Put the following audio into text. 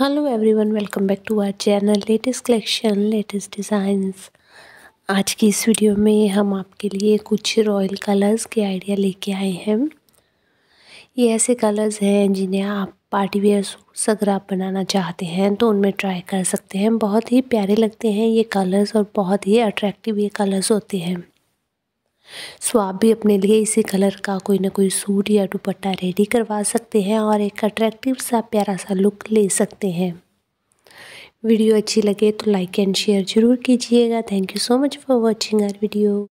hello everyone welcome back to our channel latest collection latest designs आज की इस video में हम आपके लिए कुछ रॉयल कलर्स के आइडिया लेके आए हैं ये ऐसे कलर्स हैं जिन्हें आप पार्टी वेयर सूट्स अगर आप बनाना चाहते हैं तो उनमें ट्राई कर सकते हैं बहुत ही प्यारे लगते हैं ये कलर्स और बहुत ही अट्रैक्टिव ये कलर्स होते हैं सो तो आप भी अपने लिए इसी कलर का कोई ना कोई सूट या दुपट्टा रेडी करवा सकते हैं और एक अट्रैक्टिव सा प्यारा सा लुक ले सकते हैं वीडियो अच्छी लगे तो लाइक एंड शेयर ज़रूर कीजिएगा thank you so much for watching our video